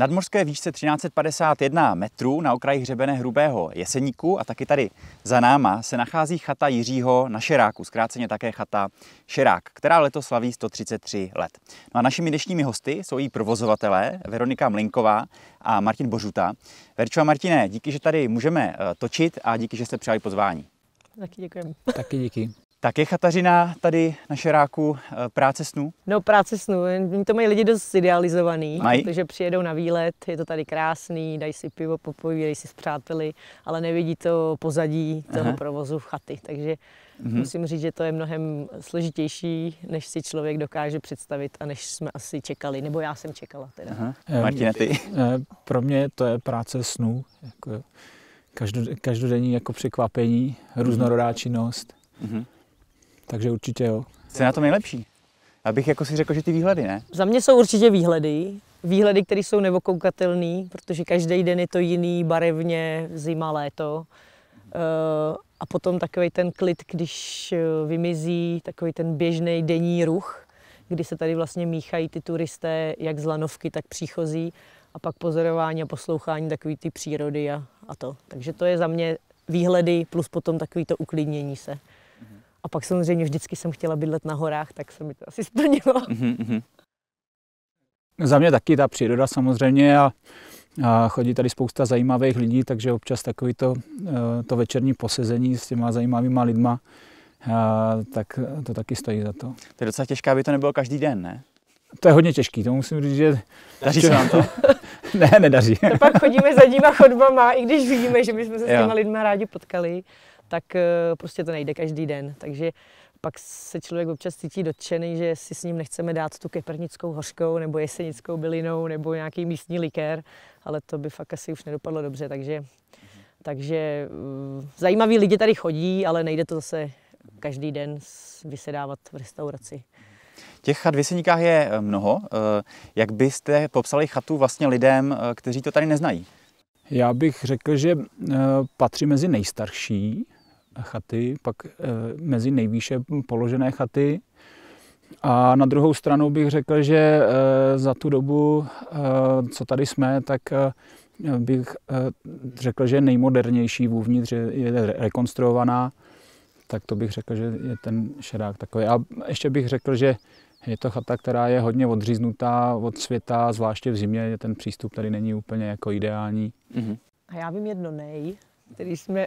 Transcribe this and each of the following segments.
nadmořské výšce 1351 metrů na okraji hřebene Hrubého Jeseníku a taky tady za náma se nachází chata Jiřího na Šeráku, zkráceně také chata Šerák, která letos slaví 133 let. No a našimi dnešními hosty jsou její provozovatelé Veronika Mlinková a Martin Božuta. Verčo a Martine, díky, že tady můžeme eh, točit a díky, že jste přijali pozvání. Taky děkujeme. Taky díky. Tak je Chatařina tady na Šeráku eh, práce snů? No práce snů, to mají lidi dost idealizovaný, mají? protože přijedou na výlet, je to tady krásný, dají si pivo, popovídají si s přáteli, ale nevidí to pozadí toho Aha. provozu v chaty, takže mhm. musím říct, že to je mnohem složitější, než si člověk dokáže představit a než jsme asi čekali, nebo já jsem čekala teda. Aha. Martina, ty? Pro mě to je práce snů, jako každodenní jako překvapení, různorodá činnost. Mhm takže určitě jo. Co je na tom nejlepší? Já bych jako si řekl, že ty výhledy, ne? Za mě jsou určitě výhledy. Výhledy, které jsou nevokoukatelné, protože každý den je to jiný, barevně, zima, léto. Eh, a potom takový ten klid, když eh, vymizí takový ten běžný denní ruch, kdy se tady vlastně míchají ty turisté, jak z lanovky, tak příchozí, a pak pozorování a poslouchání takový ty přírody a, a to. Takže to je za mě výhledy plus potom takový to uklidnění se. A pak samozřejmě vždycky jsem chtěla bydlet na horách, tak se mi to asi splnilo. Mm-hmm. Za mě taky ta příroda samozřejmě a, a chodí tady spousta zajímavých lidí, takže občas takový to, eh, to večerní posezení s těma zajímavýma lidma, a, eh, tak to taky stojí za to. To je docela těžké, aby to nebylo každý den, ne? To je hodně těžký, to musím říct, že... Daří se vám to? ne, nedaří. To pak chodíme za díma chodbama, i když vidíme, že bychom se jo. s těma lidma rádi potkali, tak eh, prostě to nejde každý den. Takže pak se člověk občas cítí dotčený, že si s ním nechceme dát tu kepernickou hořkou nebo jesenickou bylinou nebo nějaký místní likér, ale to by fakt asi už nedopadlo dobře, takže, takže eh, zajímaví lidi tady chodí, ale nejde to zase každý den vysedávat v restauraci. Těch chat v Jeseníkách je eh, mnoho. Jak byste popsali chatu vlastně lidem, kteří to tady neznají? Já bych řekl, že patří mezi nejstarší chaty, pak eh, mezi nejvýše položené chaty. A na druhou stranu bych řekl, že eh, za tu dobu, eh, co tady jsme, tak bych řekl, že nejmodernější vůvnitř je rekonstruovaná, tak to bych řekl, že je ten šedák takový. A ještě bych řekl, že je to chata, která je hodně odříznutá od světa, zvláště v zimě, ten přístup tady není úplně jako ideální. Mm-hmm. A já vím jedno nej, který jsme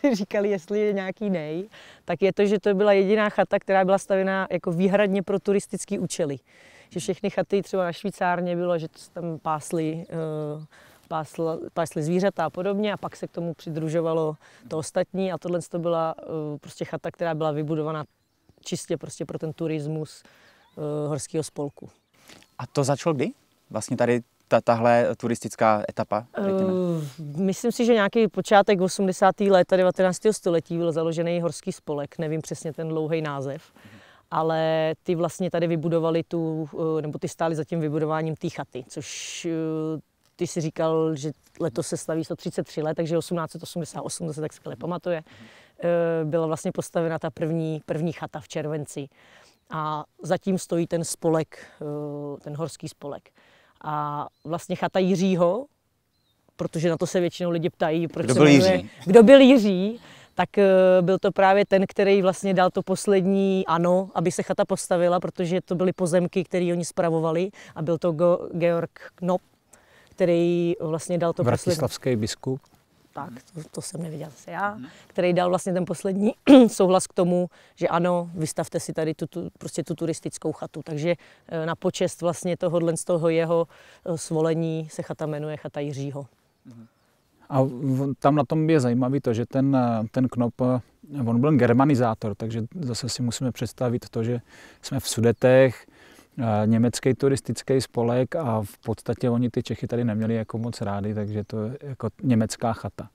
si říkali, jestli je nějaký nej, tak je to, že to byla jediná chata, která byla stavěna jako výhradně pro turistický účely. Že všechny chaty třeba na Švýcárně bylo, že tam pásly pásl eh, pásla, pásly zvířata a podobně a pak se k tomu přidružovalo to ostatní a tohle to byla eh, prostě chata, která byla vybudovaná čistě prostě pro ten turismus eh, horského spolku. A to začalo kdy? Vlastně tady ta, tahle turistická etapa? Řekněme. Uh, myslím si, že nějaký počátek 80. let 19. století byl založený horský spolek, nevím přesně ten dlouhý název, ale ty vlastně tady vybudovali tu, eh, nebo ty stáli za tím vybudováním té chaty, což eh, ty si říkal, že letos se staví 133 let, takže 1888, to se tak skvěle pamatuje, byla vlastně postavena ta první, první chata v červenci. A zatím stojí ten spolek, ten horský spolek. A vlastně chata Jiřího, protože na to se většinou lidi ptají, proč kdo se byl jmenuje, kdo byl Jiří, tak eh, byl to právě ten, který vlastně dal to poslední ano, aby se chata postavila, protože to byly pozemky, které oni spravovali a byl to Georg Knop, který vlastně dal to Vratislavský poslední... biskup tak, mhm. to, to jsem nevěděla se já, mhm. který dal vlastně ten poslední souhlas k tomu, že ano, vystavte si tady tu, tu, prostě tu turistickou chatu. Takže eh, na počest vlastně tohohle z toho jeho eh, svolení se chata jmenuje Chata Jiřího. Mhm. A tam na tom je zajímavý to, že ten, eh, ten Knop, on byl germanizátor, takže zase si musíme představit to, že jsme v Sudetech, Eh, německý turistický spolek a v podstatě oni ty Čechy tady neměli jako moc rádi, takže to je jako německá chata.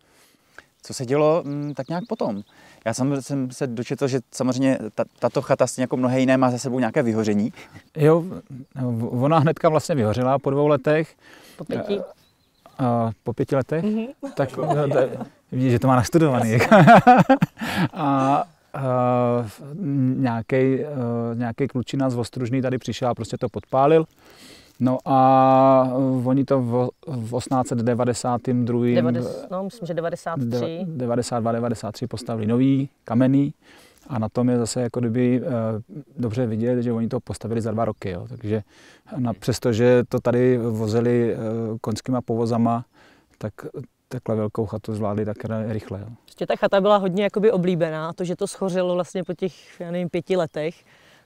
Co se dělo mm, tak nějak potom? Já samozřejmě jsem se dočetl, že samozřejmě tato chata, stejně jako mnohé jiné, má za sebou nějaké vyhoření. Jo, ona hnedka vlastně vyhořela po dvou letech. Po pěti. A, eh, a, po pěti letech? Mm-hmm. Tak, no, eh, tak vidíš, že to má nastudovaný. a, nějaký, eh, nějaký eh, klučina z Ostružný tady přišel a prostě to podpálil. No a eh, oni to v, v 1892. 90, no, myslím, že 93. 92, 93 postavili nový, kamenný. A na tom je zase jako kdyby dobře vidět, že oni to postavili za dva roky. Jo. Takže na, přestože to tady vozili e, konskýma povozama, tak takhle velkou chatu zvládli tak rychle. Jo. Prostě ta chata byla hodně jakoby oblíbená, to, že to schořelo vlastně po těch já nevím, pěti letech,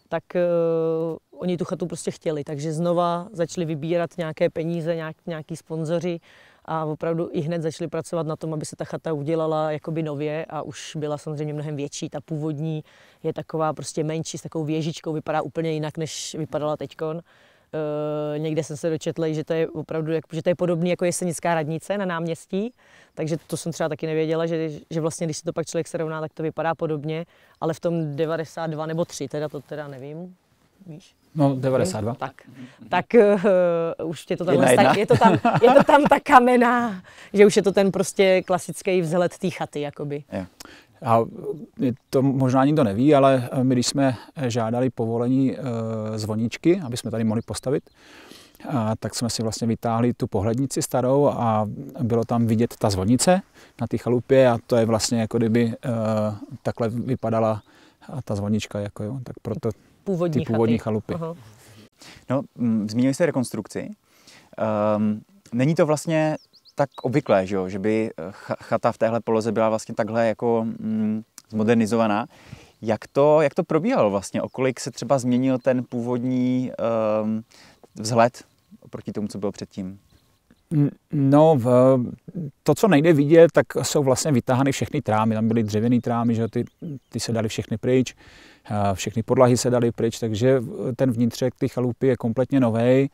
tak uh, oni tu chatu prostě chtěli, takže znova začali vybírat nějaké peníze, nějak, nějaký sponzoři a opravdu i hned začali pracovat na tom, aby se ta chata udělala jakoby nově a už byla samozřejmě mnohem větší. Ta původní je taková prostě menší, s takovou věžičkou, vypadá úplně jinak, než vypadala teďkon. Eh, někde jsem se dočetla, že to je opravdu že to je podobné jako jesenická radnice na náměstí, takže to jsem třeba taky nevěděla, že, že vlastně když se to pak člověk srovná, tak to vypadá podobně, ale v tom 92 nebo 3, teda to teda nevím, víš? No, 92. Hmm, tak, tak uh, už je to, tam, tak, je, to tam, je to tam ta kamená, že už je to ten prostě klasický vzhled té chaty, jakoby. A to možná nikdo neví, ale my, když jsme žádali povolení eh, zvoničky, aby jsme tady mohli postavit, a tak jsme si vlastně vytáhli tu pohlednici starou a bylo tam vidět ta zvonice na té chalupě a to je vlastně jako kdyby e, takhle vypadala ta zvonička, jako jo, tak proto původní ty původní chaty. chalupy. Aha. No, mm, zmínili jste rekonstrukci. Um, není to vlastně tak obvyklé, že, jo? že by eh, chata v téhle poloze byla vlastně takhle jako mm, zmodernizovaná. Jak to, jak to probíhalo vlastně? Okolik se třeba změnil ten původní um, vzhled oproti tomu, co bylo předtím? No, v, to, co nejde vidět, tak jsou vlastně vytáhány všechny trámy. Tam byly dřevěné trámy, že ty, ty se daly všechny pryč, eh, všechny podlahy se daly pryč, takže ten vnitřek ty chalupy je kompletně nový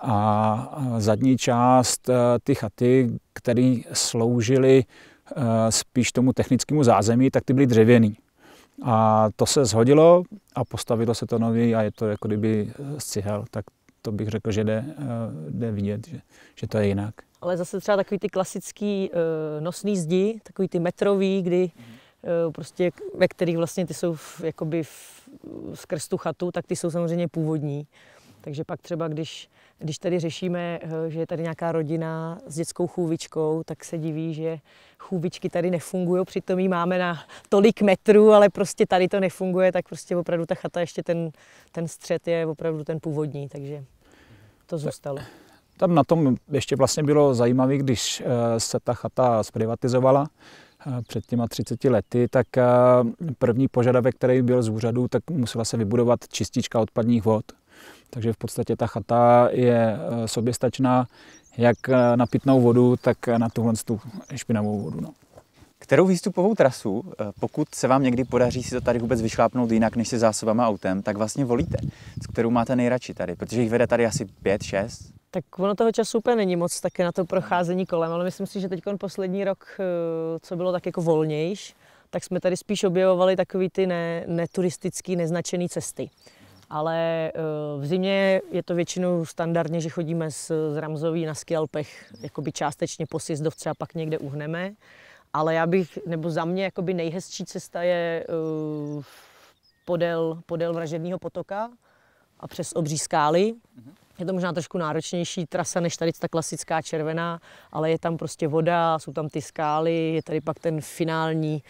a zadní část eh, ty chaty, které sloužily eh, spíš tomu technickému zázemí, tak ty byly dřevěný. A to se zhodilo a postavilo se to nový a je to jako kdyby eh, z cihel, tak to bych řekl, že jde, jde vidět, že, že to je jinak. Ale zase třeba takový ty klasický nosný zdi, takový ty metrový, kdy mhm. prostě, ve kterých vlastně ty jsou v, jakoby v, skrz tu chatu, tak ty jsou samozřejmě původní. Takže pak třeba, když, když tady řešíme, eh, že je tady nějaká rodina s dětskou chůvičkou, tak se diví, že chůvičky tady nefungují, přitom jí máme na tolik metrů, ale prostě tady to nefunguje, tak prostě opravdu ta chata, ještě ten, ten střed je opravdu ten původní, takže to zůstalo. Tam na tom ještě vlastně bylo zajímavé, když eh, se ta chata zprivatizovala, eh, před těma 30 lety, tak první požadavek, který byl z úřadu, tak musela se vybudovat čistička odpadních vod. Takže v podstatě ta chata je eh, soběstačná jak eh, na pitnou vodu, tak na tuhle tu špinavou vodu. No. Kterou výstupovou trasu, eh, pokud se vám někdy podaří si to tady vůbec vyšlápnout jinak než se zásobama autem, tak vlastně volíte? S kterou máte nejradši tady? Protože jich vede tady asi 5, 6? Tak ono toho času úplně není moc také na to procházení kolem, ale myslím si, že teď poslední rok, co bylo tak jako volnější, tak jsme tady spíš objevovali takový ty ne, neturistický, neznačené cesty ale eh, v zimě je to většinou standardně, že chodíme z, s Ramzoví na Skialpech jakoby částečně po sjezdovce a pak někde uhneme. Ale já bych, nebo za mě jakoby nejhezčí cesta je uh, podél, podél Vražedního potoka a přes obří skály. Mhm. Je to možná trošku náročnější trasa než tady ta klasická červená, ale je tam prostě voda, jsou tam ty skály, je tady pak ten finální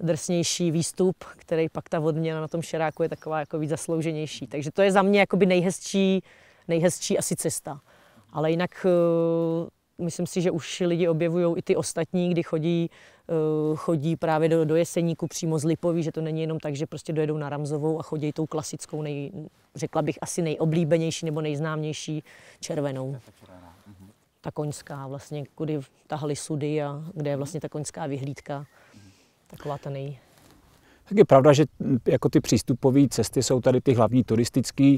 drsnější výstup, který pak ta odměna na tom šeráku je taková jako víc zaslouženější. Takže to je za mě jakoby nejhezčí, nejhezčí asi cesta. Ale jinak uh, myslím si, že už lidi objevují i ty ostatní, kdy chodí, uh, chodí právě do, do Jeseníku přímo z Lipoví, že to není jenom tak, že prostě dojedou na Ramzovou a chodí tou klasickou, nej, řekla bych asi nejoblíbenější nebo nejznámější červenou. Mhm. Ta koňská vlastně, kudy tahali sudy a kde je mhm. vlastně ta koňská vyhlídka taková ta nej? Tak je pravda, že jako ty přístupové cesty jsou tady ty hlavní turistické,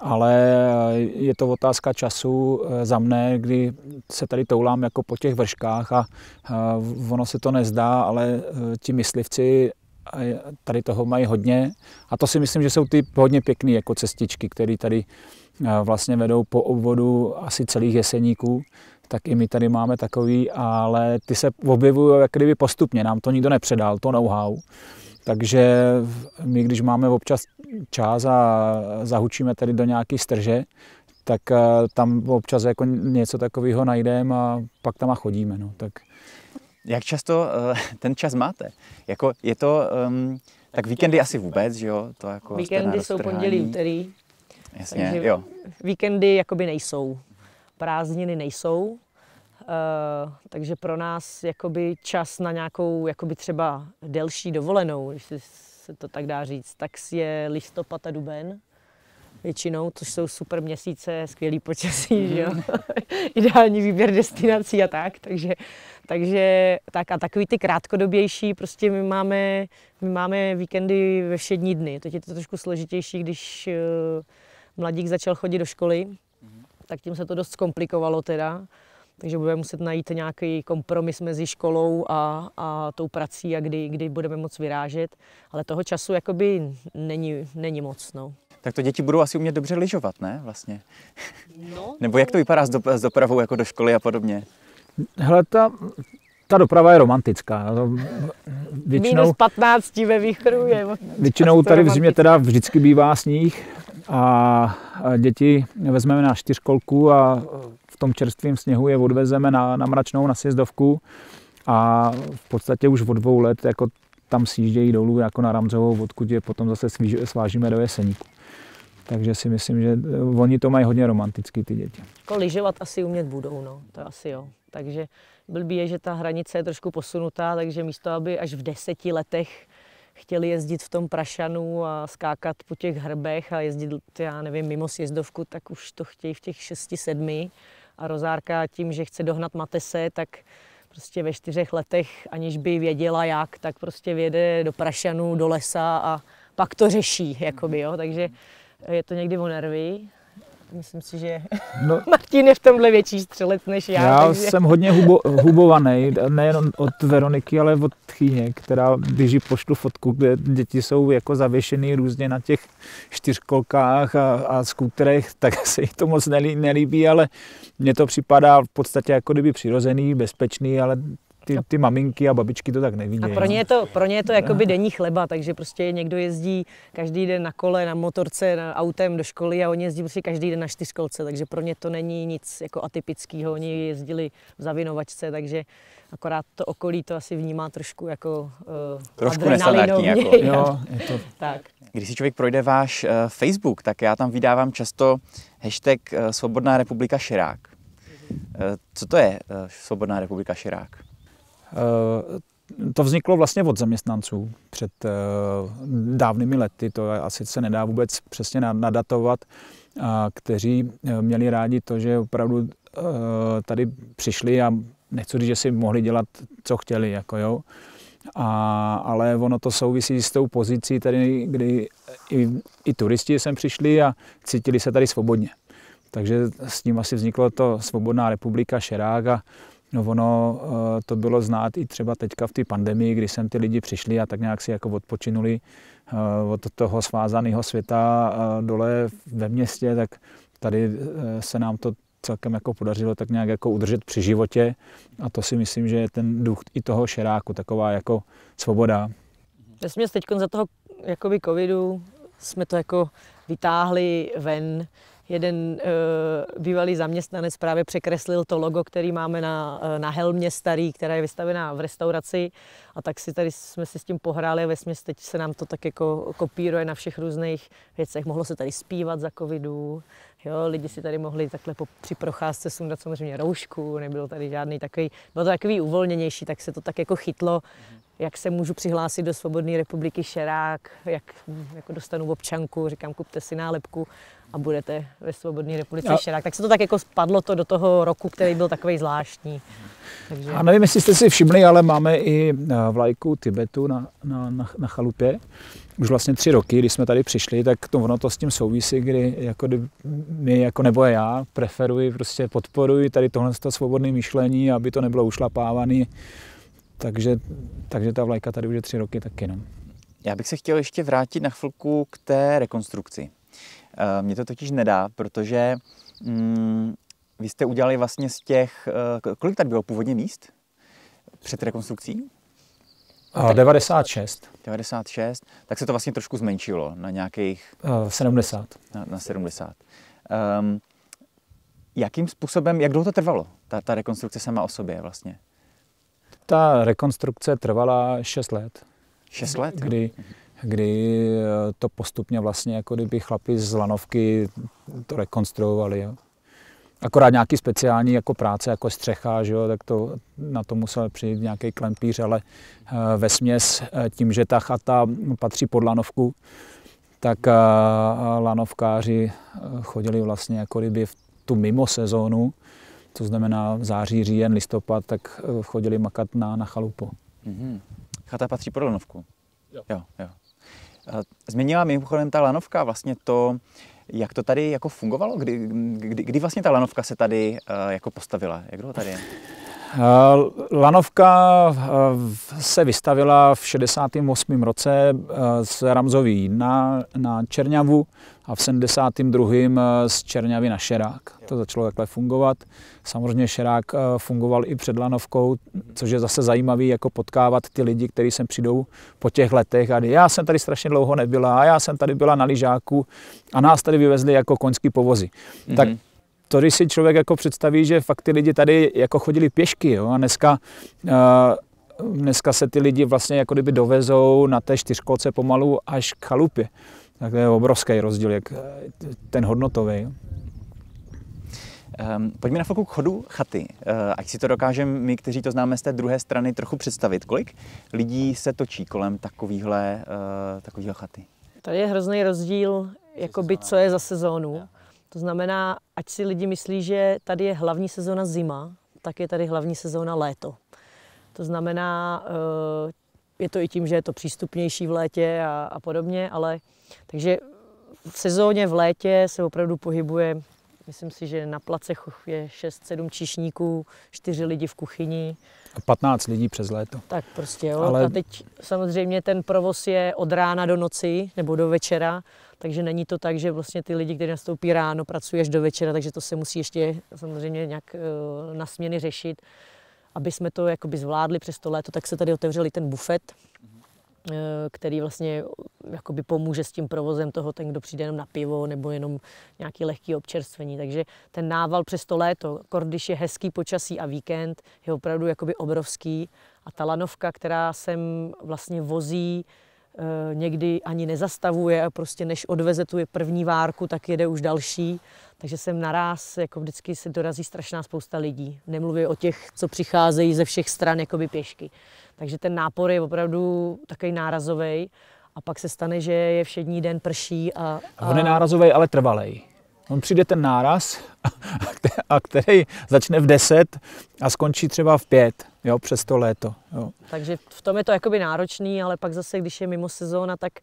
ale eh, je to otázka času eh, za mne, kdy se tady toulám jako po těch vrškách a eh, ono se to nezdá, ale ti myslivci tady toho mají hodně a to si myslím, že jsou ty hodně pěkné jako cestičky, které tady eh, vlastně vedou po obvodu asi celých jeseníků, tak i my tady máme takový, ale ty se objevují jak kdyby postupně, nám to nikdo nepředal, to know-how. Takže my, když máme občas čas a zahučíme tady do nějaký strže, tak eh, tam občas jako něco takového najdeme a pak tam a chodíme. No. Tak jak často uh, ten čas máte? Jako je to, um, tak víkendy asi vůbec, že jo? To jako víkendy jsou pondělí, úterý. Jasně, takže jo. Víkendy jakoby nejsou. Prázdniny nejsou. Uh, takže pro nás jakoby čas na nějakou jakoby třeba delší dovolenou, když se to tak dá říct, tak je listopad a duben většinou, což jsou super měsíce, skvělý počasí, mm. jo? ideální výběr destinací a tak, takže, takže tak a takový ty krátkodobější, prostě my máme, my máme víkendy ve všední dny, teď je to trošku složitější, když uh, mladík začal chodit do školy, mm. tak tím se to dost zkomplikovalo teda, takže budeme muset najít nějaký kompromis mezi školou a, a tou prací a kdy, kdy budeme moc vyrážet. Ale toho času jakoby není, není moc. No tak to děti budou asi umět dobře lyžovat, ne vlastně? No, Nebo jak to no. vypadá s, do, s dopravou jako do školy a podobně? Hele, ta, ta doprava je romantická. No, většinou, Minus 15 ve výchru je Většinou tady v zimě teda vždycky bývá sníh a děti vezmeme na čtyřkolku a v tom čerstvém sněhu je odvezeme na, na mračnou, na sjezdovku a v podstatě už od dvou let jako tam sjíždějí dolů jako na Ramzovou, odkud je potom zase svážíme do Jeseníku. Takže si myslím, že eh, oni to mají hodně romanticky, ty děti. Jako lyžovat asi umět budou, no, to asi jo. Takže blbý je, že ta hranice je trošku posunutá, takže místo, aby až v deseti letech chtěli jezdit v tom prašanu a skákat po těch hrbech a jezdit, já nevím, mimo sjezdovku, tak už to chtějí v těch šesti, sedmi. A Rozárka tím, že chce dohnat Matese, tak prostě ve čtyřech letech, aniž by věděla jak, tak prostě věde do prašanu, do lesa a pak to řeší, jakoby, jo. Takže je to někdy o nervy. Myslím si, že no, Martin je v tomhle větší střelec než já. Já takže... jsem hodně hubo, hubovaný, nejen od Veroniky, ale od Tchýně, která, běží poštu pošlu fotku, kde děti jsou jako zavěšený různě na těch čtyřkolkách a, a skuterech, tak se jí to moc nelíbí, ale mně to připadá v podstatě jako kdyby přirozený, bezpečný, ale ty, ty maminky a babičky to tak nevidí. A pro no. ně je to, pro ně je to jakoby eh. denní chleba, takže prostě někdo jezdí každý den na kole, na motorce, na autem do školy a oni jezdí prostě každý den na čtyřkolce, takže pro ně to není nic jako atypického. Oni jezdili v zavinovačce, takže akorát to okolí to asi vnímá trošku jako uh, Trošku nestandardní. Jako. jo, je to... tak. Když si člověk projde váš uh, Facebook, tak já tam vydávám často hashtag uh, Svobodná republika Širák. Uh, co to je uh, Svobodná republika Širák? Eh, to vzniklo vlastně od zaměstnanců před eh, dávnými lety, to asi se nedá vůbec přesně nadatovat, kteří eh, měli rádi to, že opravdu tady přišli a nechci říct, že si mohli dělat, co chtěli, jako jo. A, ale ono to souvisí s tou pozicí, tady, kdy i, i turisti sem přišli a cítili se tady svobodně. Takže s tím asi vzniklo to Svobodná republika Šerága. a No ono eh, to bylo znát i třeba teďka v té pandemii, kdy sem ty lidi přišli a tak nějak si jako odpočinuli eh, od toho svázaného světa eh, dole ve městě, tak tady se nám to celkem jako podařilo tak nějak jako udržet při životě a to si myslím, že je ten duch i toho šeráku, taková jako svoboda. Ve směs teď za toho jakoby covidu jsme to jako vytáhli ven, jeden uh, bývalý zaměstnanec právě překreslil to logo, který máme na, eh, na helmě starý, která je vystavená v restauraci. A tak si tady jsme si s tím pohráli a směs teď se nám to tak jako kopíruje na všech různých věcech. Mohlo se tady zpívat za covidu, jo, lidi si tady mohli takhle po, při procházce sundat samozřejmě roušku, nebylo tady žádný takový, bylo to takový uvolněnější, tak se to tak jako chytlo, mhm. jak se můžu přihlásit do Svobodné republiky Šerák, jak hm, jako dostanu občanku, říkám, kupte si nálepku a budete ve Svobodné republice a... Šerák. Tak se to tak jako spadlo to do toho roku, který byl takový zvláštní. Takže... A nevím, jestli jste si všimli, ale máme i eh, vlajku Tibetu na, na, na, na chalupě. Už vlastně tři roky, když jsme tady přišli, tak to ono to s tím souvisí, kdy jako kdy my jako nebo já preferuji, prostě podporuji tady tohle to svobodné myšlení, aby to nebylo ušlapávané. Takže, takže ta vlajka tady už je tři roky taky. No. Já bych se chtěl ještě vrátit na chvilku k té rekonstrukci. Eh, mně to totiž nedá, protože mm, vy jste udělali vlastně z těch, eh, kolik tady bylo původně míst před rekonstrukcí? A 96. 96, tak se to vlastně trošku zmenšilo na nějakých... 70. Eh, na, na 70. Um, ehm, jakým způsobem, jak dlouho to trvalo, ta, ta rekonstrukce sama o sobě vlastně? Ta rekonstrukce trvala 6 let. 6 let? Kdy, jo mhm kdy eh, to postupně vlastně, jako kdyby chlapi z lanovky to rekonstruovali. Jo. Akorát nějaký speciální jako práce, jako střecha, že jo, tak to, na to musel přijít nějaký klempíř, ale eh, ve směs eh, tím, že ta chata patří pod lanovku, tak lanovkáři chodili vlastně jako kdyby v tu mimo sezónu, to znamená září, říjen, listopad, tak chodili makat na, na chalupu. Mm-hmm. Chata patří pod lanovku? Jo. jo, jo. Eh, změnila mimochodem ta lanovka vlastně to, jak to tady jako fungovalo? Kdy, kdy, kdy vlastně ta lanovka se tady uh, jako postavila? Jak dlouho tady je? Eh, lanovka eh, se vystavila v 68. roce eh, z Ramzoví na, na Čerňavu a v 72. z Čerňavy na Šerák. To začalo takhle fungovat. Samozřejmě Šerák fungoval i před Lanovkou, což je zase zajímavý, jako potkávat ty lidi, kteří sem přijdou po těch letech a já jsem tady strašně dlouho nebyla a já jsem tady byla na lyžáku a nás tady vyvezli jako koňský povozy. Mm-hmm. Tak mhm to, když si člověk jako představí, že fakt ty lidi tady jako chodili pěšky jo, a dneska uh, dneska se ty lidi vlastně jako kdyby dovezou na té čtyřkolce pomalu až k chalupě. Tak to je obrovský rozdíl, jak eh, ten hodnotový. Um, pojďme na chvilku k chodu chaty, uh, ať si to dokážeme my, kteří to známe z té druhé strany, trochu představit. Kolik lidí se točí kolem takovýhle, uh, takovýhle chaty? Tady je hrozný rozdíl, jakoby, co je za sezónu. To znamená, ať si lidi myslí, že tady je hlavní sezóna zima, tak je tady hlavní sezóna léto. To znamená, eh, je to i tím, že je to přístupnější v létě a, a podobně, ale takže v sezóně v létě se opravdu pohybuje, myslím si, že na placech je 6-7 číšníků, 4 lidi v kuchyni, 15 lidí přes léto. Tak prostě jo. Ale... A teď samozřejmě ten provoz je od rána do noci nebo do večera, takže není to tak, že vlastně ty lidi, kteří nastoupí ráno, pracují až do večera, takže to se musí ještě samozřejmě nějak uh, na směny řešit. Aby jsme to jakoby zvládli přes to léto, tak se tady otevřeli ten bufet. Mm-hmm Eh, který vlastně eh, jakoby pomůže s tím provozem toho, ten, kdo přijde jenom na pivo nebo jenom nějaký lehký občerstvení. Takže ten nával přes to léto, když je hezký počasí a víkend, je opravdu jakoby obrovský. A ta lanovka, která sem vlastně vozí Eh, někdy ani nezastavuje a prostě než odveze tu první várku, tak jede už další. Takže sem naraz, jako vždycky se dorazí strašná spousta lidí. Nemluvě o těch, co přicházejí ze všech stran jakoby pěšky. Takže ten nápor je opravdu takový nárazový. A pak se stane, že je všední den prší. A, a... On je nárazový, ale trvalý. On přijde ten náraz, a který začne v 10 a skončí třeba v 5 jo, přes to léto. Jo. Takže v tom je to jakoby náročný, ale pak zase, když je mimo sezóna, tak e,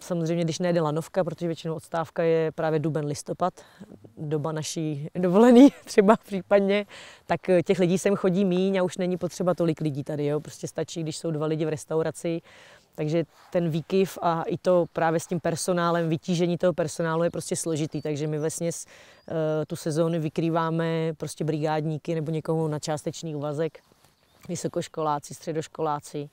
samozřejmě, když nejde lanovka, protože většinou odstávka je právě duben, listopad, doba naší dovolený třeba případně, tak eh, těch lidí sem chodí míň a už není potřeba tolik lidí tady. Jo. Prostě stačí, když jsou dva lidi v restauraci, takže ten výkyv a i to právě s tím personálem, vytížení toho personálu je prostě složitý, takže my vlastně eh, tu sezónu vykrýváme prostě brigádníky nebo někoho na částečný úvazek, vysokoškoláci, středoškoláci,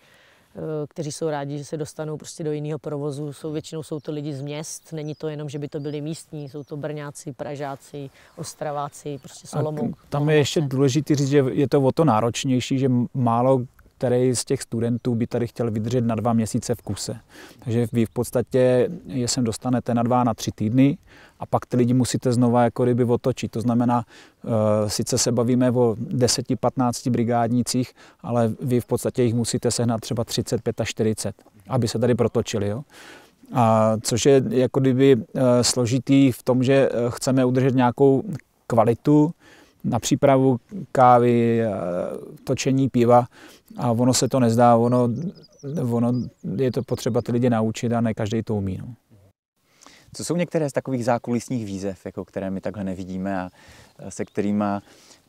eh, kteří jsou rádi, že se dostanou prostě do jiného provozu. Jsou, většinou jsou to lidi z měst, není to jenom, že by to byli místní, jsou to Brňáci, Pražáci, Ostraváci, prostě Solomouk. Tam je ještě důležité říct, že je to o to náročnější, že málo který z těch studentů by tady chtěl vydržet na dva měsíce v kuse. Takže vy v podstatě je sem dostanete na dva, na tři týdny a pak ty lidi musíte znova jako ryby otočit. To znamená, eh, sice se bavíme o 10-15 brigádnicích, ale vy v podstatě jich musíte sehnat třeba 35 a 40, aby se tady protočili. Jo? A což je jako kdyby eh, složitý v tom, že eh, chceme udržet nějakou kvalitu, na přípravu kávy, eh, točení piva a ono se to nezdá, ono, ono je to potřeba ty lidi naučit a ne každý to umí. No. Co jsou některé z takových zákulisních výzev, jako které my takhle nevidíme a se kterými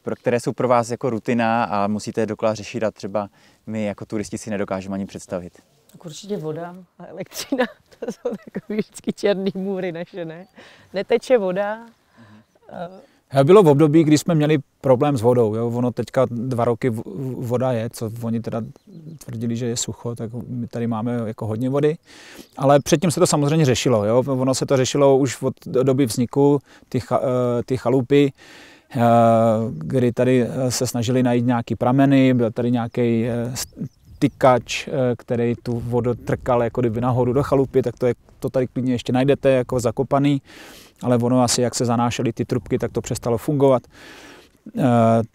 pro které jsou pro vás jako rutina a musíte je dokola řešit a třeba my jako turisti si nedokážeme ani představit? Tak určitě voda a elektřina, to jsou takové vždycky černý můry naše, ne? Neteče voda, uh-huh. Bylo v období, kdy jsme měli problém s vodou. Jo? Ono teďka dva roky voda je, co oni teda tvrdili, že je sucho, tak my tady máme jako hodně vody. Ale předtím se to samozřejmě řešilo. Jo? Ono se to řešilo už od doby vzniku ty, eh, ty chalupy, eh, kdy tady eh, se snažili najít nějaký prameny, byl tady nějaký tykač, který tu vodu trkal jako kdyby nahoru do chalupy, tak to, je, to tady klidně ještě najdete jako zakopaný ale ono asi, jak se zanášely ty trubky, tak to přestalo fungovat. Eh,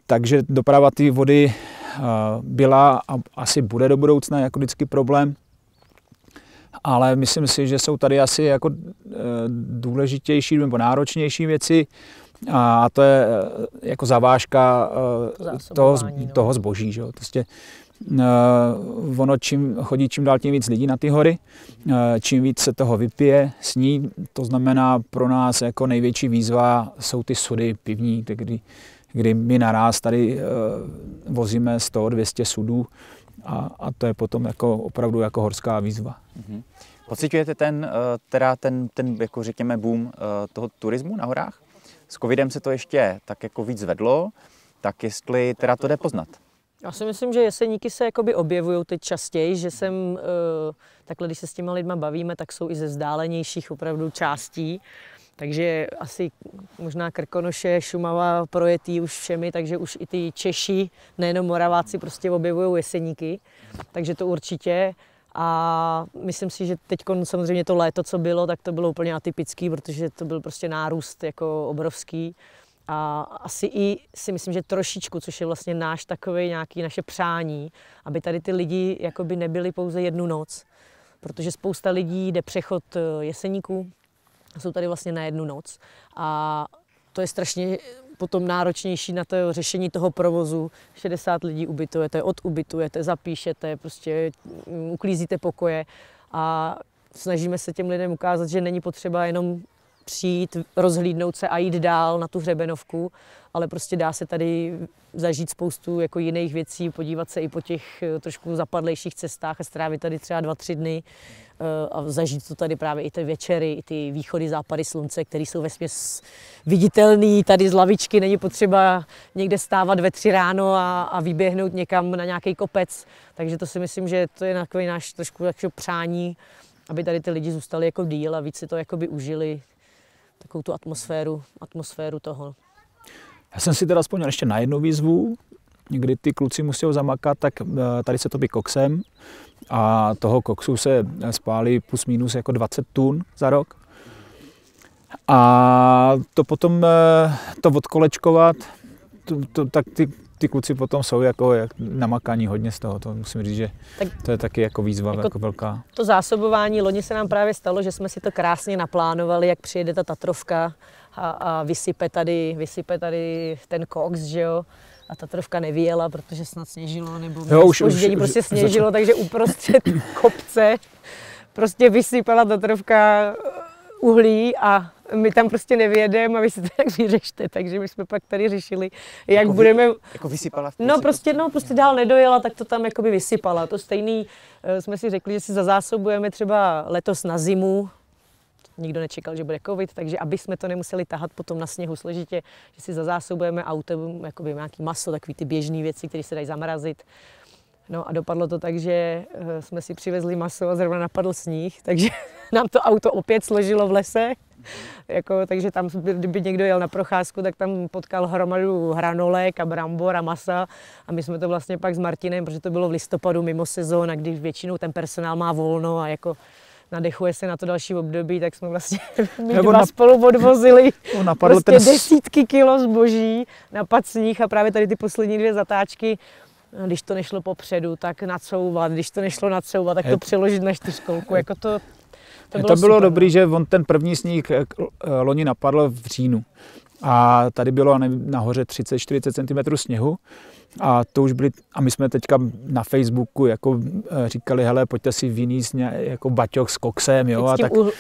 takže doprava ty vody eh, byla a asi bude do budoucna jako vždycky problém, ale myslím si, že jsou tady asi jako eh, důležitější nebo náročnější věci, a to je jako zavážka toho, no. toho zboží. Že? Prostě Eh, ono čím, chodí čím dál tím víc lidí na ty hory, eh, čím víc se toho vypije, sní, to znamená pro nás jako největší výzva jsou ty sudy pivní, kdy, kdy my naraz tady eh, vozíme 100-200 sudů a, a to je potom jako opravdu jako horská výzva. Mm-hmm. Pocitujete ten, teda ten, ten jako řekněme, boom toho turismu na horách? S covidem se to ještě tak jako víc vedlo, tak jestli teda to jde poznat? Já si myslím, že jeseníky se jakoby objevují teď častěji, že jsem, eh, takhle když se s těma lidma bavíme, tak jsou i ze vzdálenějších opravdu částí. Takže asi možná Krkonoše, Šumava projetý už všemi, takže už i ty Češi, nejenom Moraváci, prostě objevují jeseníky. Takže to určitě. A myslím si, že teď samozřejmě to léto, co bylo, tak to bylo úplně atypický, protože to byl prostě nárůst jako obrovský a asi i si myslím, že trošičku, což je vlastně náš takový nějaký naše přání, aby tady ty lidi jakoby nebyli pouze jednu noc, protože spousta lidí jde přechod eh, jeseníků, jsou tady vlastně na jednu noc a to je strašně potom náročnější na to řešení toho provozu. 60 lidí ubytujete, odubytujete, zapíšete, prostě mm, uklízíte pokoje a snažíme se těm lidem ukázat, že není potřeba jenom přijít, rozhlídnout se a jít dál na tu hřebenovku, ale prostě dá se tady zažít spoustu jako jiných věcí, podívat se i po těch eh, trošku zapadlejších cestách a strávit tady třeba dva, tři dny eh, a zažít to tady právě i ty večery, i ty východy, západy slunce, které jsou vesměs viditelné tady z lavičky, není potřeba někde stávat ve tři ráno a, a vyběhnout někam na nějaký kopec, takže to si myslím, že to je takový náš trošku jako přání, aby tady ty lidi zůstali jako díl a víc si to jakoby užili, takovou tu atmosféru, atmosféru toho. Já jsem si teda vzpomněl ještě na jednu výzvu, kdy ty kluci musí zamakat, tak eh, tady se to by koksem a toho koksu se eh, spálí plus minus jako 20 tun za rok. A to potom eh, to odkolečkovat, to, to, tak ty ty kluci potom jsou jako jak namakaní hodně z toho, to musím říct, že tak, to je taky jako výzva jako, jako velká. To zásobování, loni se nám právě stalo, že jsme si to krásně naplánovali, jak přijede ta Tatrovka a, a vysype, tady, vysype tady ten koks, že jo a ta trvka nevyjela, protože snad sněžilo, nebo jo, už, už, prostě už, sněžilo, začal. takže uprostřed kopce prostě vysypala ta uhlí a my tam prostě nevědeme a vy si to tak vyřešte. Takže my jsme pak tady řešili, jak jako budeme... Vy, jako vysypala? V no prostě, prostě, no prostě dál nedojela, tak to tam jakoby vysypala. To stejný uh, jsme si řekli, že si zazásobujeme třeba letos na zimu, nikdo nečekal, že bude covid, takže aby jsme to nemuseli tahat potom na sněhu složitě, že si zazásobujeme autem jakoby nějaký maso, takový ty běžné věci, které se dají zamrazit. No a dopadlo to tak, že eh, jsme si přivezli maso a zrovna napadl sníh, takže nám to auto opět složilo v lese jako, takže tam, kdyby někdo jel na procházku, tak tam potkal hromadu hranolek a brambor a masa. A my jsme to vlastně pak s Martinem, protože to bylo v listopadu mimo sezóna, když většinou ten personál má volno a jako nadechuje se na to další období, tak jsme vlastně my dva na... spolu odvozili prostě ten... desítky kilo zboží na pacních a právě tady ty poslední dvě zatáčky když to nešlo popředu, tak nacouvat, když to nešlo nacouvat, tak to přeložit na čtyřkolku. Jako to, to bylo, to bylo super, dobrý, no. že on ten první sníh eh, eh, loni napadl v říjnu a tady bylo nahoře 30-40 cm sněhu a to už byli, a my jsme teďka na Facebooku jako eh, říkali, hele, pojďte si vyníst jako baťok s koksem, jo, a tak, u, no,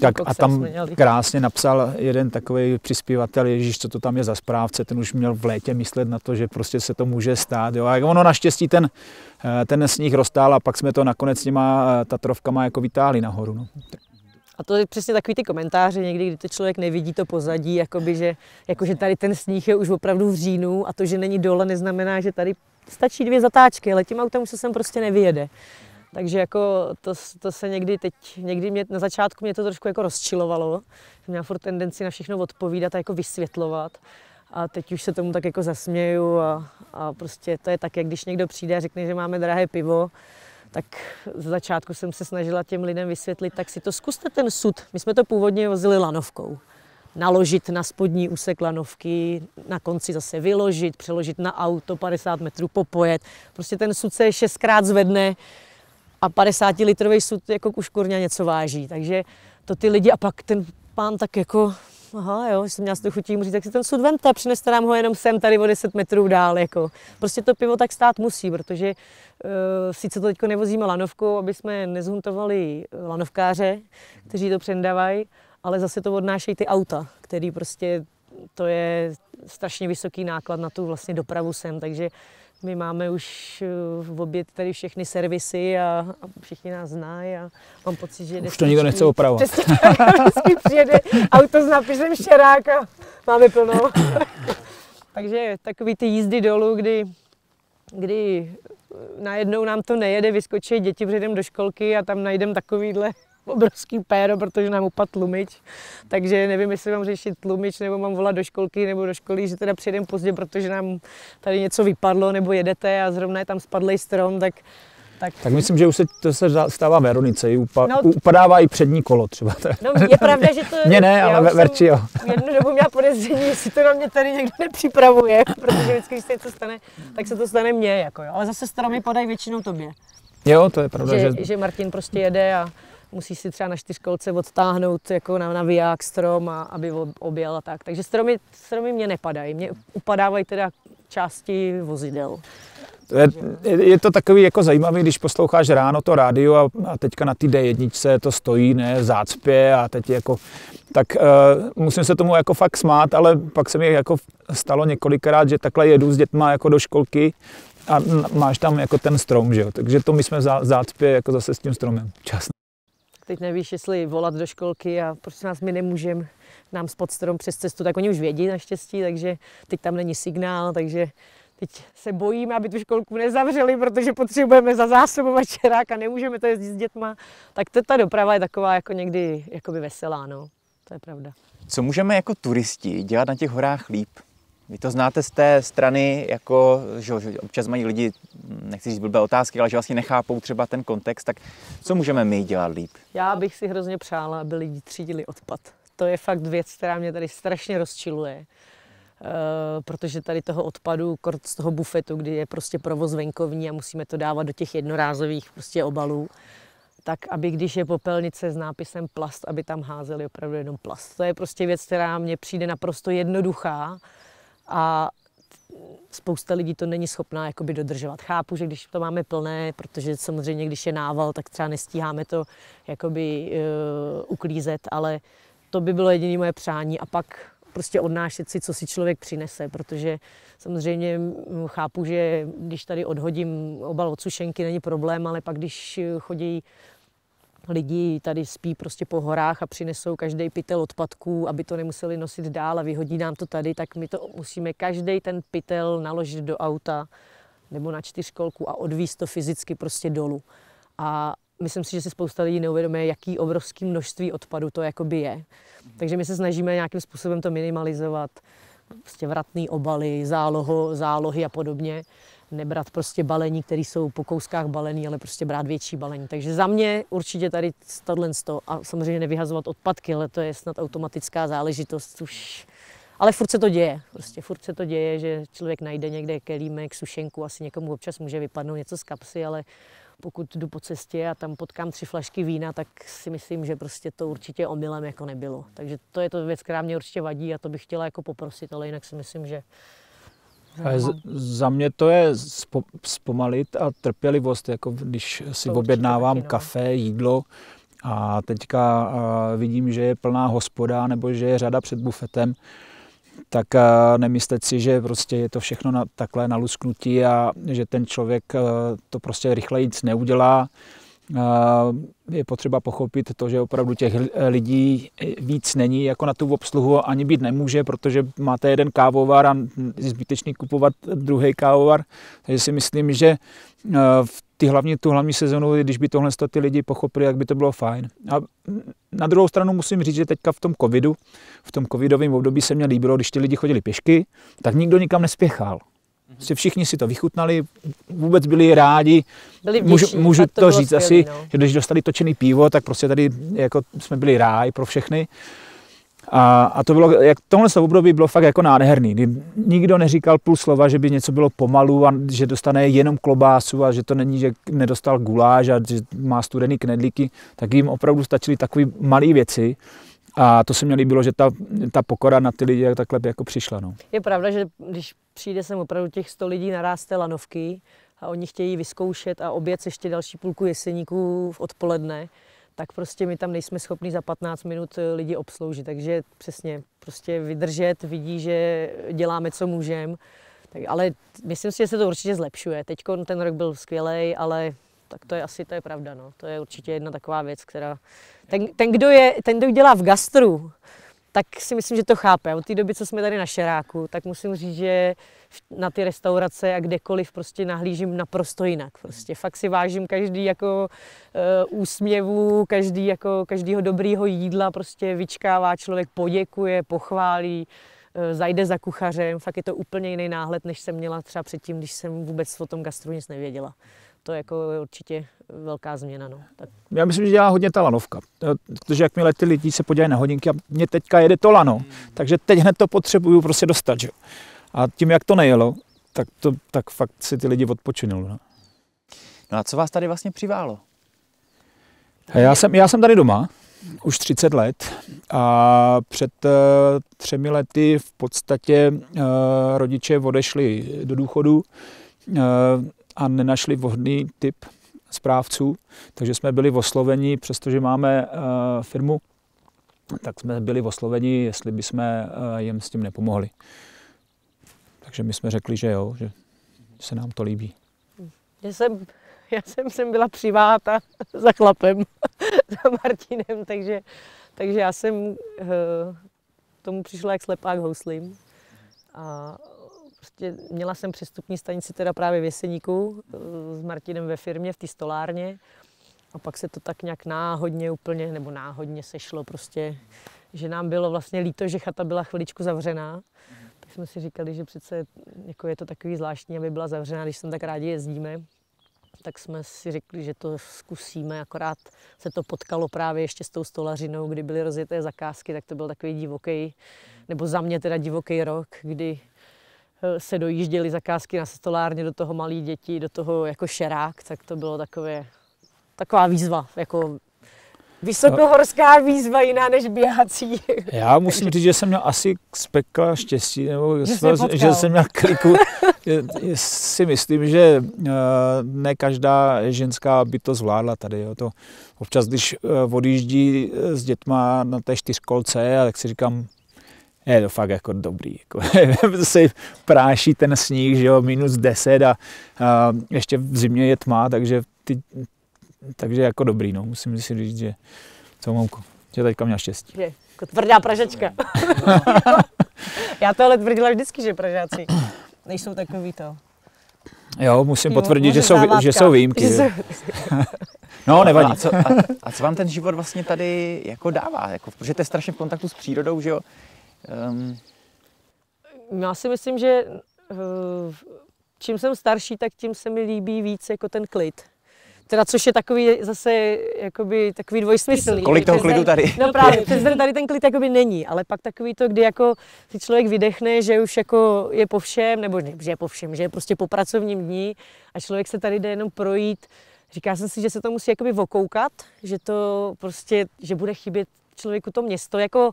tak a tam krásně napsal jeden takový přispívatel, Ježíš, co to tam je za správce, ten už měl v létě myslet na to, že prostě se to může stát, jo, a ono naštěstí ten, eh, ten sníh roztál a pak jsme to nakonec s těma Tatrovkama jako vytáhli nahoru, no. A to je přesně takový ty komentáře někdy, kdy to člověk nevidí to pozadí, jakoby, že, jako, že tady ten sníh je už opravdu v říjnu a to, že není dole, neznamená, že tady stačí dvě zatáčky, ale tím autem se sem prostě nevyjede. Takže jako to, to se někdy teď, někdy mě, na začátku mě to trošku jako rozčilovalo. Měla furt tendenci na všechno odpovídat a jako vysvětlovat. A teď už se tomu tak jako zasměju a, a prostě to je tak, jak když někdo přijde a řekne, že máme drahé pivo, tak z začátku jsem se snažila těm lidem vysvětlit, tak si to zkuste ten sud. My jsme to původně vozili lanovkou. Naložit na spodní úsek lanovky, na konci zase vyložit, přeložit na auto, 50 metrů popojet. Prostě ten sud se šestkrát zvedne a 50-litrový sud jako kuškurně něco váží. Takže to ty lidi a pak ten pán tak jako aha, jo, že jsem měla toho chutí mu říct, tak si ten sud vemte a přineste nám ho jenom sem tady o 10 metrů dál. Jako. Prostě to pivo tak stát musí, protože uh, sice to teď nevozíme lanovkou, aby jsme nezhuntovali eh, lanovkáře, kteří to přendavají, ale zase to odnášejí ty auta, který prostě to je strašně vysoký náklad na tu vlastně dopravu sem, takže my máme už eh, v oběd tady všechny servisy a, a všichni nás znají a mám pocit, že... Už to nikdo nechce opravovat. Přesně vždycky přijede auto s nápisem Šerák a máme plno. Takže takový ty jízdy dolů, kdy, kdy eh, najednou nám to nejede, vyskočí děti předem do školky a tam najdem takovýhle obrovský péro, protože nám upadl tlumič. Takže nevím, jestli mám řešit tlumič, nebo mám volat do školky, nebo do školy, že teda přijedem pozdě, protože nám tady něco vypadlo, nebo jedete a zrovna je tam spadlý strom, tak tak. tak myslím, že už se to se stává Veronice, upa, no, upadává i přední kolo třeba. No je pravda, že to... Mě ne, ale ve, Verči jo. Jednu dobu měla podezření, jestli to na mě tady někdo nepřipravuje, protože vždycky, když se něco stane, tak se to stane mně, jako jo. Ale zase stromy padají většinou tobě. Jo, to je pravda, že... Že, že Martin prostě jede a musíš si třeba na čtyřkolce odtáhnout jako na viják strom, a, aby objel a tak. Takže stromy, stromy mě nepadají, mě upadávají teda části vozidel. Je, je to takový jako zajímavý, když posloucháš ráno to rádio a, a teďka na té D1 to stojí, ne, v zácpě a teď jako, tak uh, musím se tomu jako fakt smát, ale pak se mi jako stalo několikrát, že takhle jedu s dětma jako do školky a máš tam jako ten strom, že jo, takže to my jsme v zácpě jako zase s tím stromem, časný. Teď nevíš, jestli volat do školky a proč prostě nás my nemůžeme nám spod strom přes cestu, tak oni už vědí naštěstí, takže teď tam není signál, takže teď se bojíme, aby tu školku nezavřeli, protože potřebujeme za zásobovat čerák a nemůžeme to jezdit s dětma. Tak to, ta doprava je taková jako někdy jakoby veselá, no. To je pravda. Co můžeme jako turisti dělat na těch horách líp? Vy to znáte z té strany, jako, že, občas mají lidi, nechci říct blbé otázky, ale že vlastně nechápou třeba ten kontext, tak co můžeme my dělat líp? Já bych si hrozně přála, aby lidi třídili odpad. To je fakt věc, která mě tady strašně rozčiluje. Uh, protože tady toho odpadu, kort z toho bufetu, kdy je prostě provoz venkovní a musíme to dávat do těch jednorázových prostě obalů, tak aby když je popelnice s nápisem plast, aby tam házeli opravdu jenom plast. To je prostě věc, která mně přijde naprosto jednoduchá, a spousta lidí to není schopná jakoby dodržovat. Chápu, že když to máme plné, protože samozřejmě když je nával, tak třeba nestíháme to jakoby uh, uklízet, ale to by bylo jediné moje přání a pak prostě odnášet si, co si člověk přinese, protože samozřejmě hm, chápu, že když tady odhodím obal od sušenky, není problém, ale pak když chodí Lidi tady spí prostě po horách a přinesou každý pytel odpadků, aby to nemuseli nosit dál a vyhodí nám to tady, tak my to musíme každý ten pytel naložit do auta nebo na čtyřkolku a odvíst to fyzicky prostě dolů. A myslím si, že si spousta lidí neuvědomuje, jaký obrovský množství odpadu to jakoby je. Takže my se snažíme nějakým způsobem to minimalizovat, prostě vratné obaly, zálohu, zálohy a podobně nebrat prostě balení, které jsou po kouskách balení, ale prostě brát větší balení. Takže za mě určitě tady tohle a samozřejmě nevyhazovat odpadky, ale to je snad automatická záležitost už. Ale furt se to děje, prostě furt se to děje, že člověk najde někde kelímek, sušenku, asi někomu občas může vypadnout něco z kapsy, ale pokud jdu po cestě a tam potkám tři flašky vína, tak si myslím, že prostě to určitě omylem jako nebylo. Takže to je to věc, která mě určitě vadí a to bych chtěla jako poprosit, ale jinak si myslím, že z, za mě to je spo, zpomalit a trpělivost, jako když si to objednávám taky, no. kafe, jídlo a teďka vidím, že je plná hospoda nebo že je řada před bufetem, tak nemyslet si, že prostě je to všechno na, takhle na lusknutí a že ten člověk to prostě rychleji neudělá, je potřeba pochopit to, že opravdu těch lidí e, víc není, jako na tu obsluhu ani být nemůže, protože máte jeden kávovar a je zbytečný kupovat druhý kávovar. Takže si myslím, že e, v ty hlavně, tu hlavní sezonu, když by tohle ty lidi pochopili, jak by to bylo fajn. A na druhou stranu musím říct, že teďka v tom covidu, v tom covidovém období se mě líbilo, když ty lidi chodili pěšky, tak nikdo nikam nespěchal. Si všichni si to vychutnali, vůbec byli rádi. Byli vděční, můžu, můžu to, to říct skvělý, asi, no. že když dostali točený pivo, tak prostě tady jako jsme byli ráj pro všechny. A, a to bylo, jak tohle období bylo fakt jako nádherný. Nikdo neříkal půl slova, že by něco bylo pomalu a že dostane jenom klobásu a že to není, že nedostal guláš a že má studený knedlíky, tak jim opravdu stačily takové malé věci. A to se mi líbilo, že ta, ta pokora na ty lidi takhle jako přišla. No. Je pravda, že když přijde sem opravdu těch 100 lidí naraz té lanovky a oni chtějí vyzkoušet a oběd ještě další půlku jeseníků v odpoledne, tak prostě my tam nejsme schopni za 15 minut eh, lidi obsloužit. Takže přesně, prostě vydržet, vidí, že děláme, co můžeme. Tak, ale myslím si, že se to určitě zlepšuje. Teď ten rok byl skvělý, ale tak to je asi to je pravda. No. To je určitě jedna taková věc, která... Ten, ten, kdo je, ten, kdo dělá v gastru, tak si myslím, že to chápe. Od té doby, co jsme tady na Šeráku, tak musím říct, že na ty restaurace a kdekoliv prostě nahlížím naprosto jinak. Prostě fakt si vážím každý jako uh, úsměvu, každý jako, každýho dobrýho jídla, prostě vyčkává, člověk poděkuje, pochválí, uh, zajde za kuchařem, fakt je to úplně jiný náhled, než jsem měla třeba předtím, když jsem vůbec o tom gastru nic nevěděla to jako je určitě velká změna. No. Tak. Já myslím, že dělá hodně ta lanovka, protože jakmile ty lidi se podívají na hodinky a mě teďka jede to lano, hmm. takže teď hned to potřebuju prostě dostat. Že? A tím, jak to nejelo, tak, to, tak fakt si ty lidi odpočinul. No. no a co vás tady vlastně přiválo? Já jsem, já jsem tady doma už 30 let a před eh, třemi lety v podstatě eh, rodiče odešli do důchodu. Eh, a nenašli vhodný typ správců, takže jsme byli osloveni, přestože máme eh, firmu, tak jsme byli osloveni, jestli bychom eh, jim s tím nepomohli. Takže my jsme řekli, že jo, že se nám to líbí. Já jsem, já jsem, jsem byla přiváta za chlapem, za Martinem, takže, takže já jsem eh, tomu přišla jak slepák houslím. A prostě měla jsem přestupní stanici teda právě v Jeseníku eh, s Martinem ve firmě, v té stolárně. A pak se to tak nějak náhodně úplně, nebo náhodně sešlo prostě, že nám bylo vlastně líto, že chata byla chviličku zavřená. Tak jsme si říkali, že přece jako je to takový zvláštní, aby byla zavřená, když tam tak rádi jezdíme. Tak jsme si řekli, že to zkusíme, akorát se to potkalo právě ještě s tou stolařinou, kdy byly rozjeté zakázky, tak to byl takový divoký, nebo za mě teda divoký rok, kdy Eh, se dojížděly zakázky na stolárně do toho malý děti, do toho jako šerák, tak to bylo takové, taková výzva, jako Vysokohorská výzva jiná než běhací. Já musím říct, že jsem měl asi z pekla štěstí, nebo že, své, že jsem měl kliku. si myslím, že eh, ne každá ženská by to zvládla tady. Jo. To občas, když eh, odjíždí s dětma na té čtyřkolce, tak si říkám, je to fakt jako dobrý. Jako, se práší ten sníh, že jo, minus 10 a, a ještě v zimě je tma, takže, ty, takže jako dobrý, no, musím si říct, že co mám, jako, že teďka měl štěstí. Je, jako tvrdá pražečka. Já tohle tvrdila vždycky, že pražáci nejsou takový to. Jo, musím potvrdit, že, jsou, že jsou výjimky. Že jsou... no, nevadí. A co, a, a co vám ten život vlastně tady jako dává? Jako, protože jste strašně v kontaktu s přírodou, že jo? Um... Já si myslím, že eh, čím jsem starší, tak tím se mi líbí víc jako ten klid. Teda což je takový zase jakoby takový dvojsmyslný. Kolik toho klidu tady? No právě, přes tady ten klid jakoby není, ale pak takový to, kdy jako si člověk vydechne, že už jako je po všem, nebo ne, že je po všem, že je prostě po pracovním dní a člověk se tady jde jenom projít. Říká jsem si, že se to musí jakoby vokoukat, že to prostě, že bude chybět člověku to město jako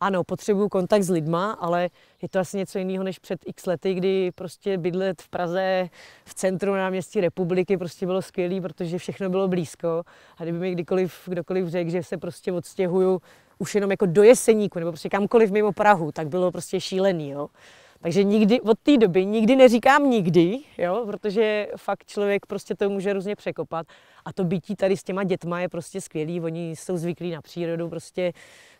ano, potřebuju kontakt s lidma, ale je to asi něco jiného než před x lety, kdy prostě bydlet v Praze, v centru na náměstí republiky prostě bylo skvělé, protože všechno bylo blízko. A kdyby mi kdykoliv, kdokoliv řekl, že se prostě odstěhuju už jenom jako do Jeseníku nebo prostě kamkoliv mimo Prahu, tak bylo prostě šílený, jo. Takže nikdy, od té doby nikdy neříkám nikdy, jo, protože fakt člověk prostě to může různě překopat. A to bytí tady s těma dětma je prostě skvělý, oni jsou zvyklí na přírodu, prostě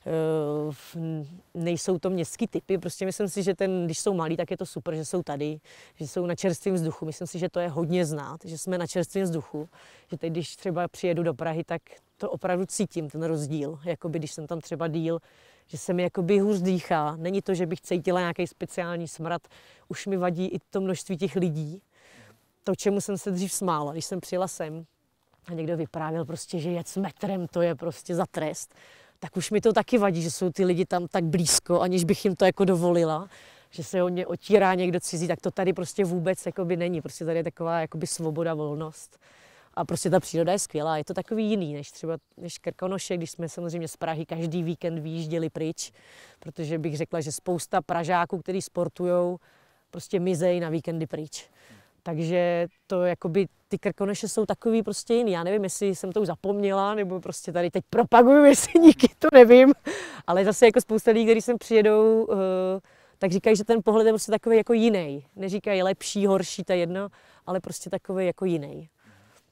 Eh, nejsou to městský typy, prostě myslím si, že ten, když jsou malí, tak je to super, že jsou tady, že jsou na čerstvém vzduchu. Myslím si, že to je hodně znát, že jsme na čerstvém vzduchu, že teď, když třeba přijedu do Prahy, tak to opravdu cítím, ten rozdíl, jakoby když jsem tam třeba díl, že se mi jakoby hůř dýchá. Není to, že bych cítila nějaký speciální smrad, už mi vadí i to množství těch lidí. To, čemu jsem se dřív smála, když jsem přijela sem a někdo vyprávěl prostě, že jet s metrem, to je prostě za trest tak už mi to taky vadí, že jsou ty lidi tam tak blízko, aniž bych jim to jako dovolila že se o ně otírá někdo cizí, tak to tady prostě vůbec jakoby není. Prostě tady je taková jakoby svoboda, volnost. A prostě ta příroda je skvělá, je to takový jiný než třeba než Krkonoše, když jsme samozřejmě z Prahy každý víkend vyjížděli pryč, protože bych řekla, že spousta Pražáků, kteří sportují, prostě mizej na víkendy pryč. Takže to jakoby ty krkoneše jsou takový prostě jiný. Já nevím, jestli jsem to už zapomněla, nebo prostě tady teď propaguju, jestli díky, to nevím. Ale zase jako spousta lidí, když sem přijedou, eh, tak říkají, že ten pohled je prostě takový jako jiný. Neříkají lepší, horší, ta jedno, ale prostě takový jako jiný.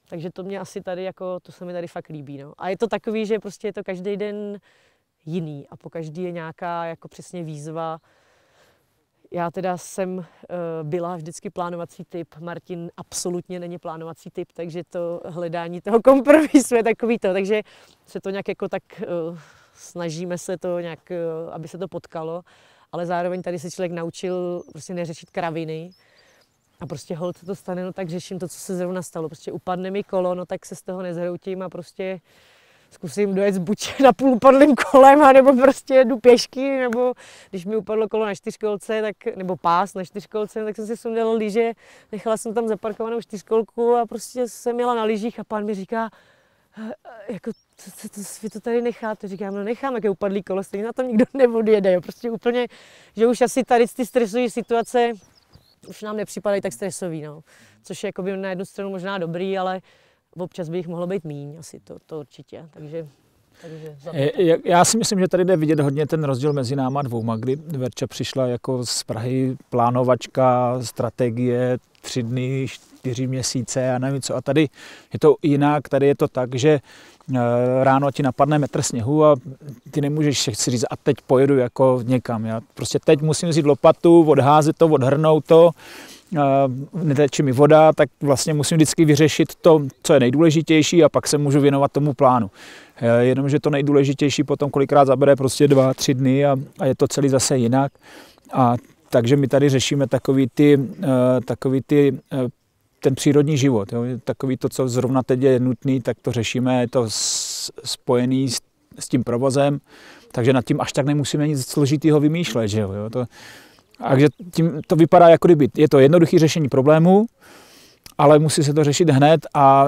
Takže to mě asi tady jako, to se mi tady fakt líbí. No. A je to takový, že prostě je to každý den jiný a po každý je nějaká jako přesně výzva, já teda jsem eh, byla vždycky plánovací typ, Martin absolutně není plánovací typ, takže to hledání toho kompromisu je takový to, takže se to nějak jako tak eh, snažíme se to nějak, eh, aby se to potkalo, ale zároveň tady se člověk naučil prostě neřešit kraviny, a prostě hold to stane, no tak řeším to, co se zrovna stalo. Prostě upadne mi kolo, no tak se z toho nezhroutím a prostě zkusím dojet buď na půl upadlým kolem, nebo prostě jdu pěšky, nebo když mi upadlo kolo na čtyřkolce, tak, nebo pás na čtyřkolce, tak jsem si sundala lyže, nechala jsem tam zaparkovanou čtyřkolku a prostě jsem jela na lyžích a pán mi říká, eh, eh, jako, to, to, to, vy to tady necháte? Říkám, no nechám, jaké upadlý kolo, stejně na tom nikdo neodjede, jo. prostě úplně, že už asi tady ty stresové situace už nám nepřipadají tak stresový, no. Což je jako by na jednu stranu možná dobrý, ale občas by jich mohlo být míň, asi to, to určitě. Takže eh, já si myslím, že tady jde vidět hodně ten rozdíl mezi náma dvouma, kdy Verča přišla jako z Prahy plánovačka, strategie, tři dny, čtyři měsíce a nevím co. A tady je to jinak, tady je to tak, že eh, ráno ti napadne metr sněhu a ty nemůžeš si říct a teď pojedu jako někam. Já prostě teď musím vzít lopatu, odházet to, odhrnout to neteče mi voda, tak vlastně musím vždycky vyřešit to, co je nejdůležitější a pak se můžu věnovat tomu plánu. E, jenomže to nejdůležitější potom kolikrát zabere prostě dva, tři dny a, a je to celý zase jinak. A takže my tady řešíme takový ty, e, takový ty e, ten přírodní život. Jo. Takový to, co zrovna teď je nutný, tak to řešíme, je to spojený s, s tím provozem, takže nad tím až tak nemusíme nic složitého vymýšlet. Že jo. To, takže tím to vypadá, jako kdyby je to jednoduché řešení problému, ale musí se to řešit hned a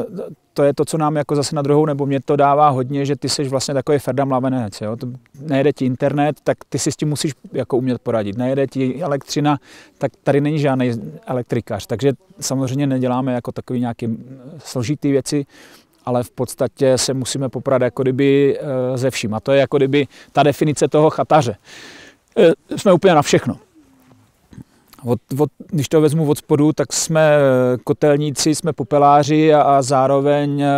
to je to, co nám jako zase na druhou, nebo mě to dává hodně, že ty jsi vlastně takový ferda Mlavenec. jo? To nejede ti internet, tak ty si s tím musíš jako umět poradit. Nejede ti elektřina, tak tady není žádný elektrikář. Takže samozřejmě neděláme jako takový nějaký složitý věci, ale v podstatě se musíme poprat jako kdyby e, ze vším. A to je jako kdyby ta definice toho chataře. E, jsme úplně na všechno. Od, od, když to vezmu od spodu, tak jsme eh, kotelníci, jsme popeláři a, a zároveň eh,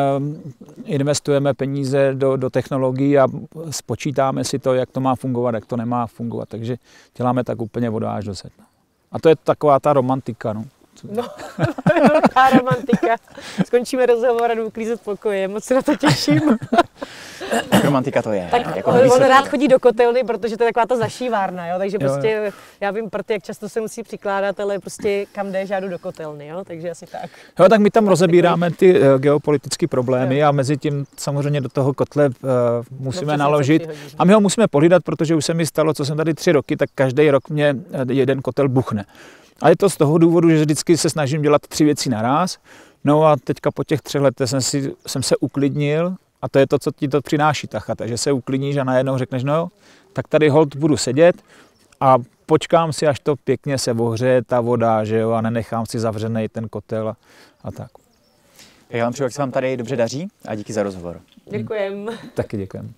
investujeme peníze do, do technologií a spočítáme si to, jak to má fungovat, jak to nemá fungovat. Takže děláme tak úplně vodáž do sedna. A to je taková ta romantika. No. No, velká romantika. Skončíme rozhovor a jdu uklízet pokoje, moc se na to těším. romantika to je. Tak jako on, on rád chodí do kotelny, protože to je taková ta zašívárna, jo? takže jo, prostě jo. já vím prty, jak často se musí přikládat, ale prostě kam jdeš, já jdu do kotelny, jo? takže asi tak. Jo, tak my tam rozebíráme ty eh, geopolitické problémy jo. a mezi tím samozřejmě do toho kotle uh, musíme no, naložit. A my ho musíme pohlídat, protože už se mi stalo, co jsem tady tři roky, tak každý rok mě eh, jeden kotel buchne. A je to z toho důvodu, že vždycky se snažím dělat tři věci naraz. No a teďka po těch třech letech jsem, si, jsem se uklidnil a to je to, co ti to přináší ta chata, že se uklidníš a najednou řekneš, no jo, tak tady hold budu sedět a počkám si, až to pěkně se ohřeje ta voda, že jo, a nenechám si zavřený ten kotel a, a tak. Já vám přeju, jak se vám tady dobře daří a díky za rozhovor. Děkujem. Taky děkujem.